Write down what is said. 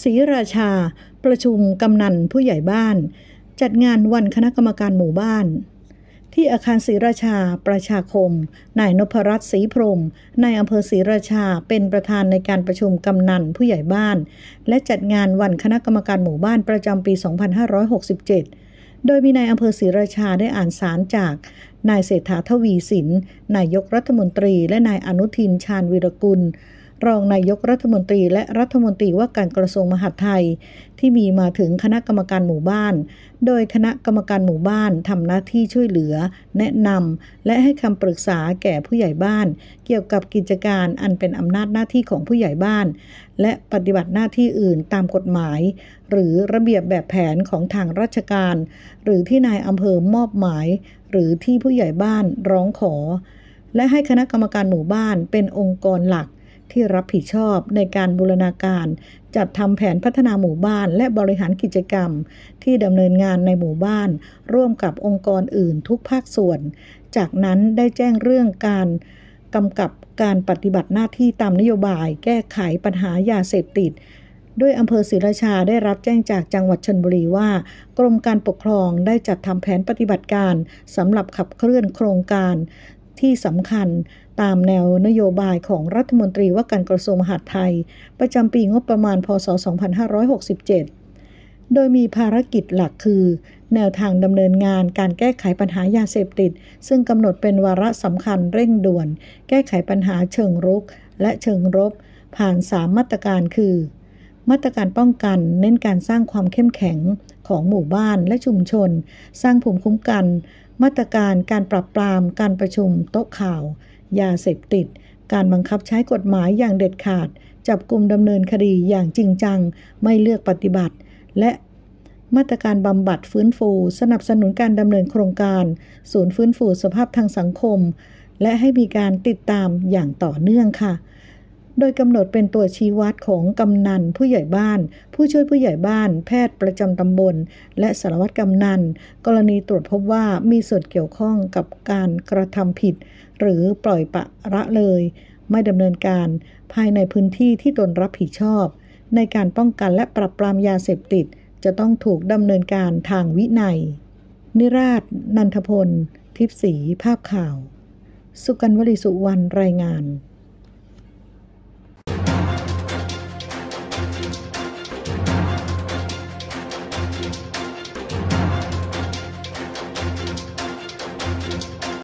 ศรีราชาประชุมกำนันผู้ใหญ่บ้าน จัดงานวันคณะกรรมการหมู่บ้าน ที่อาคารศรีราชาประชาคม นายนพรัตน์ศรีพรมนายอำเภอศรีราชาเป็นประธานในการประชุมกำนันผู้ใหญ่บ้าน และจัดงานวันคณะกรรมการหมู่บ้านประจำปี 2567 โดยมีนายอำเภอศรีราชาได้อ่านสารจาก นายเศรษฐาทวีสินนายกรัฐมนตรีและนายอนุทินชาญวิรกุลรองนายกรัฐมนตรีและรัฐมนตรีว่าการกระทรวงมหาดไทย ที่มีมาถึงคณะกรรมการหมู่บ้าน โดยคณะกรรมการหมู่บ้านทำหน้าที่ช่วยเหลือแนะนำและให้คำปรึกษาแก่ผู้ใหญ่บ้าน เกี่ยวกับกิจการอันเป็นอำนาจหน้าที่ของผู้ใหญ่บ้าน และปฏิบัติหน้าที่อื่นตามกฎหมาย หรือระเบียบแบบแผนของทางราชการ หรือที่นายอำเภอมอบหมาย หรือที่ผู้ใหญ่บ้านร้องขอ และให้คณะกรรมการหมู่บ้านเป็นองค์กรหลักที่รับผิดชอบในการบูรณาการ จัดทำแผนพัฒนาหมู่บ้าน และบริหารกิจกรรม ที่ดำเนินงานในหมู่บ้าน ร่วมกับองค์กรอื่นทุกภาคส่วน จากนั้นได้แจ้งเรื่องการกำกับการปฏิบัติหน้าที่ตามนโยบายแก้ไขปัญหายาเสพติด ด้วยอำเภอศรีราชาได้รับแจ้งจากจังหวัดชนบุรีว่า กรมการปกครองได้จัดทำแผนปฏิบัติการสำหรับขับเคลื่อนโครงการที่สำคัญตามแนวนโยบายของรัฐมนตรีว่าการกระทรวงมหาดไทย ประจำปีงบประมาณพศ 2567 โดยมีภารกิจหลักคือ แนวทางดำเนินงานการแก้ไขปัญหายาเสพติด ซึ่งกำหนดเป็นวาระสำคัญเร่งด่วน แก้ไขปัญหาเชิงรุกและเชิงรบ ผ่าน3มาตรการคือ มาตรการป้องกันเน้นการสร้างความเข้มแข็งของหมู่บ้านและชุมชน สร้างภูมิคุ้มกัน มาตรการการปรับปรามการประชุม โต๊ะข่าว ยาเสพติด การบังคับใช้กฎหมายอย่างเด็ดขาด จับกลุ่มดำเนินคดีอย่างจริงจัง ไม่เลือกปฏิบัติ และมาตรการบำบัด ฟื้นฟูสนับสนุนการดำเนินโครงการ ศูนย์ฟื้นฟูสภาพทางสังคม และให้มีการติดตามอย่างต่อเนื่องค่ะโดยกำหนดเป็นตัวชี้วัดของกำนัน ผู้ใหญ่บ้าน ผู้ช่วยผู้ใหญ่บ้าน แพทย์ประจำตำบล และสารวัตรกำนัน กรณีตรวจพบว่ามีส่วนเกี่ยวข้องกับการกระทำผิด หรือปล่อยปะละเลยไม่ดำเนินการภายในพื้นที่ที่ตนรับผิดชอบ ในการป้องกันและปรับปรามยาเสพติด จะต้องถูกดำเนินการทางวินัย นิราช นันทพลทิพสีภาพข่าว สุกันวริสุวรรณรายงาน